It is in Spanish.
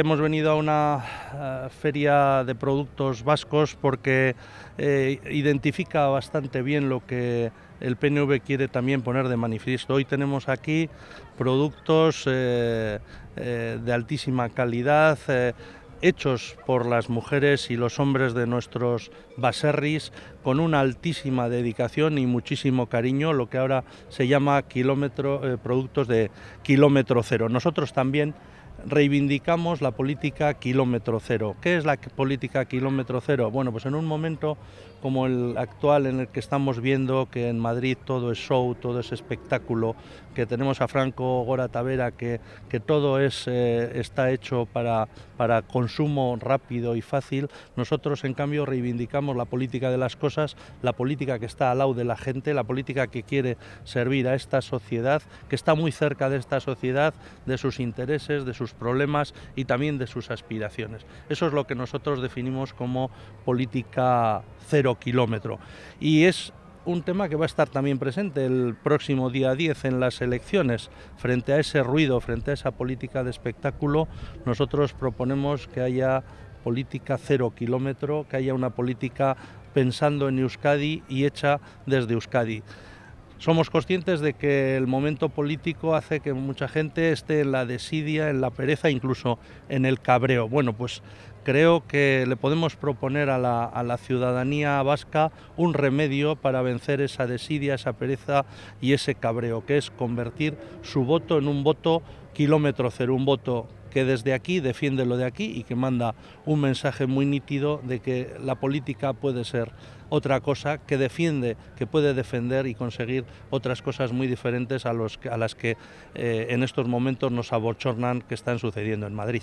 Hemos venido a una eh, feria de productos vascos porque eh, identifica bastante bien lo que el PNV quiere también poner de manifiesto. Hoy tenemos aquí productos eh, de altísima calidad hechos por las mujeres y los hombres de nuestros baserris con una altísima dedicación y muchísimo cariño, lo que ahora se llama kilómetro, productos de kilómetro cero. Nosotros también reivindicamos la política kilómetro cero. ¿Qué es la política kilómetro cero? Bueno, pues en un momento como el actual en el que estamos viendo que en Madrid todo es show, todo es espectáculo, que tenemos a Franco Gora Tavera, que, que todo es, eh, está hecho para, para consumo rápido y fácil, nosotros en cambio reivindicamos la política de las cosas, la política que está al lado de la gente, la política que quiere servir a esta sociedad, que está muy cerca de esta sociedad, de sus intereses, de sus sus problemas y también de sus aspiraciones. Eso es lo que nosotros definimos como política cero kilómetro. Y es un tema que va a estar también presente el próximo día 10 en las elecciones. Frente a ese ruido, frente a esa política de espectáculo, nosotros proponemos que haya política cero kilómetro, que haya una política pensando en Euskadi y hecha desde Euskadi. Somos conscientes de que el momento político hace que mucha gente esté en la desidia, en la pereza, incluso en el cabreo. Bueno, pues creo que le podemos proponer a la, ciudadanía vasca un remedio para vencer esa desidia, esa pereza y ese cabreo, que es convertir su voto en un voto kilómetro cero, un voto que desde aquí defiende lo de aquí y que manda un mensaje muy nítido de que la política puede ser otra cosa, que defiende, que puede defender y conseguir otras cosas muy diferentes a, las que eh, en estos momentos nos abochornan que están sucediendo en Madrid.